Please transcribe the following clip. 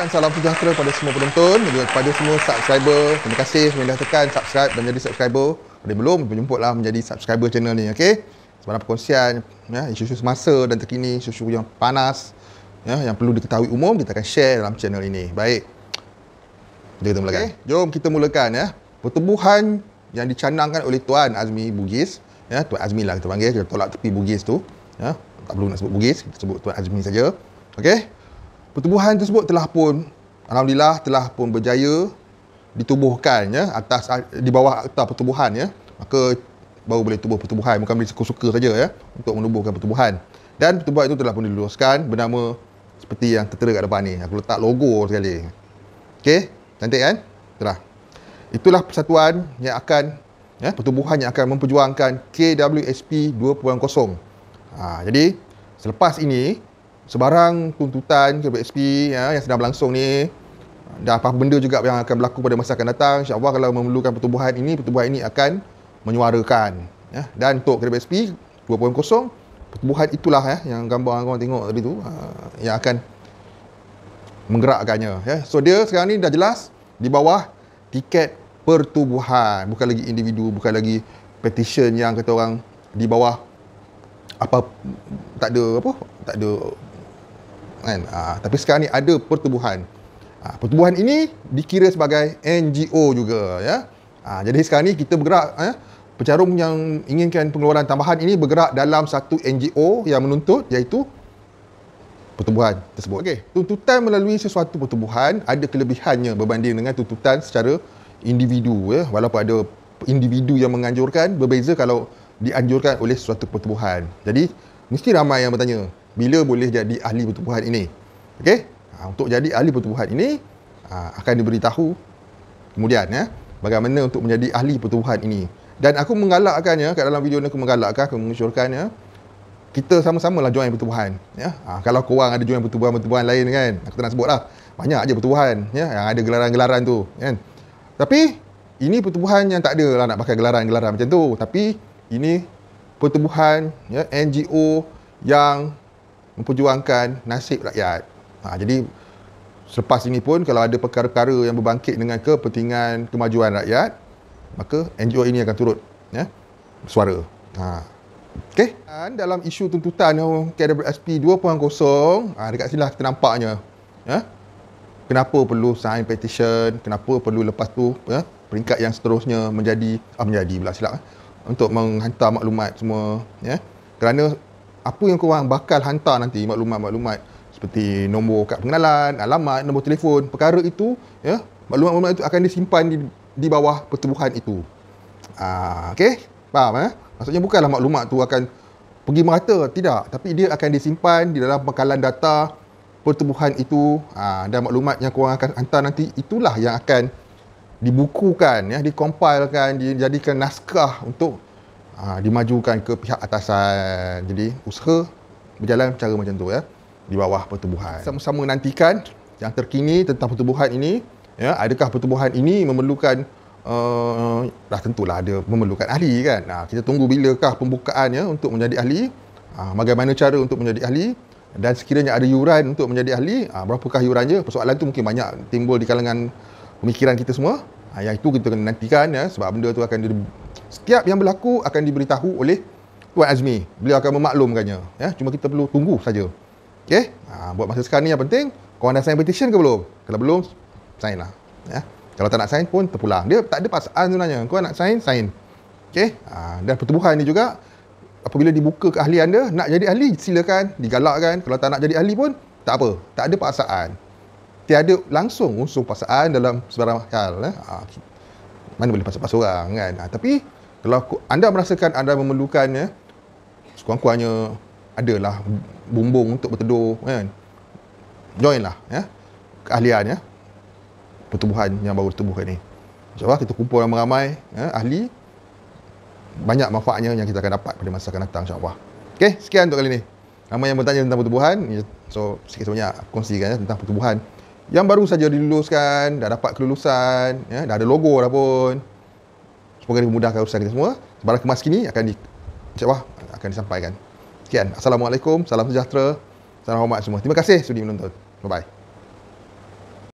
dan salam sejahtera kepada semua penonton dan juga kepada semua subscriber. Terima kasih semua yang dah tekan subscribe dan menjadi subscriber. Kalau belum, jemputlah menjadi subscriber channel ni, okey? Sebab apa konsian, ya, isu-isu semasa dan terkini, isu-isu yang panas, ya, yang perlu diketahui umum, kita akan share dalam channel ini. Baik. Jom kita mulakan. Jom kita mulakan, ya. Pertubuhan yang dicanangkan oleh Tuan Azmi Bugis, ya, Tuan Azmi lah kita panggil, kita tolak tepi Bugis tu, ya. Tak perlu nak sebut Bugis, kita sebut Tuan Azmi saja. Okey? pertubuhan tersebut telah pun alhamdulillah telah pun berjaya ditubuhkan ya atas di bawah akta pertubuhan ya maka baru boleh tubuh pertubuhan bukan boleh suka-suka saja ya untuk menubuhkan pertubuhan dan pertubuhan itu telah pun diluluskan bernama seperti yang tertera kat depan ni aku letak logo sekali okey cantik kan sudah. itulah persatuan yang akan ya pertubuhan yang akan memperjuangkan KWSP 2.0 ha, jadi selepas ini sebarang tuntutan KPSP ya, yang sedang berlangsung ni dan apa-apa benda juga yang akan berlaku pada masa akan datang insyaAllah kalau memerlukan pertubuhan ini pertubuhan ini akan menyuarakan ya. dan untuk KPSP 2.0 pertubuhan itulah ya, yang gambar yang orang tengok tadi tu ah, yang akan menggerakkannya ya. so dia sekarang ni dah jelas di bawah tiket pertubuhan bukan lagi individu bukan lagi petition yang kata orang di bawah apa tak ada apa tak ada kan uh, tapi sekarang ni ada pertubuhan uh, pertubuhan ini dikira sebagai NGO juga ya uh, jadi sekarang ni kita bergerak eh, pecarum yang inginkan pengeluaran tambahan ini bergerak dalam satu NGO yang menuntut iaitu pertubuhan tersebut okey tuntutan melalui sesuatu pertubuhan ada kelebihannya berbanding dengan tuntutan secara individu ya walaupun ada individu yang menganjurkan berbeza kalau dianjurkan oleh sesuatu pertubuhan jadi mesti ramai yang bertanya bila boleh jadi ahli pertubuhan ini okey ha, untuk jadi ahli pertubuhan ini ha, akan diberitahu kemudian ya bagaimana untuk menjadi ahli pertubuhan ini dan aku menggalakkannya kat dalam video ni aku menggalakkan aku mengusyorkannya kita sama-samalah join pertubuhan ya ha, kalau kau orang ada join pertubuhan-pertubuhan lain kan aku tak nak sebutlah banyak aja pertubuhan ya yang ada gelaran-gelaran tu kan tapi ini pertubuhan yang tak ada nak pakai gelaran-gelaran macam tu tapi ini pertubuhan ya NGO yang memperjuangkan nasib rakyat. Ha, jadi selepas ini pun kalau ada perkara-perkara yang berbangkit dengan kepentingan kemajuan rakyat, maka NGO ini akan turut ya, suara. Ha. Okay. Dan dalam isu tuntutan KWSP 2.0, ha, dekat sini lah kita nampaknya. Ya, kenapa perlu sign petition, kenapa perlu lepas tu ya, peringkat yang seterusnya menjadi, ah, menjadi pula silap. Ha, untuk menghantar maklumat semua. Ya. Kerana apa yang korang bakal hantar nanti maklumat-maklumat seperti nombor kad pengenalan, alamat, nombor telefon, perkara itu ya, maklumat-maklumat itu akan disimpan di, di bawah pertubuhan itu. Ah, okey? Faham eh? Maksudnya bukanlah maklumat tu akan pergi merata, tidak, tapi dia akan disimpan di dalam bekalan data pertubuhan itu aa, ah, dan maklumat yang korang akan hantar nanti itulah yang akan dibukukan ya, dikompilkan, dijadikan naskah untuk ha, dimajukan ke pihak atasan jadi usaha berjalan cara macam tu ya di bawah pertubuhan sama-sama nantikan yang terkini tentang pertubuhan ini ya adakah pertubuhan ini memerlukan uh, dah tentulah ada memerlukan ahli kan ha, kita tunggu bilakah pembukaannya untuk menjadi ahli ha, bagaimana cara untuk menjadi ahli dan sekiranya ada yuran untuk menjadi ahli ha, berapakah yurannya persoalan itu mungkin banyak timbul di kalangan pemikiran kita semua Ha, yang itu kita kena nantikan ya, sebab benda tu akan di, setiap yang berlaku akan diberitahu oleh Tuan Azmi. Beliau akan memaklumkannya. Ya. Cuma kita perlu tunggu saja. Okay, Ha, buat masa sekarang ni yang penting, korang dah sign petition ke belum? Kalau belum, sign lah. Ya. Kalau tak nak sign pun terpulang. Dia tak ada pasal sebenarnya. Kau nak sign, sign. Okay, Ha, dan pertubuhan ni juga, apabila dibuka keahlian anda nak jadi ahli, silakan. Digalakkan. Kalau tak nak jadi ahli pun, tak apa. Tak ada paksaan tiada langsung unsur paksaan dalam sebarang hal eh? ha, mana boleh paksa-paksa orang kan ha, tapi kalau anda merasakan anda memerlukannya sekurang-kurangnya adalah bumbung untuk berteduh kan join lah ya keahlian ya pertubuhan yang baru ditubuhkan ni insyaAllah kita kumpul ramai-ramai ya, ahli banyak manfaatnya yang kita akan dapat pada masa akan datang insyaAllah ok sekian untuk kali ni ramai yang bertanya tentang pertubuhan so sikit sebanyak kongsikan ya, tentang pertubuhan yang baru saja diluluskan, dah dapat kelulusan, ya, dah ada logo dah pun. Semoga dimudahkan urusan kita semua. Barang kemas kini akan di insyaAllah akan disampaikan. Sekian. Assalamualaikum, salam sejahtera, salam hormat semua. Terima kasih sudah menonton. Bye-bye.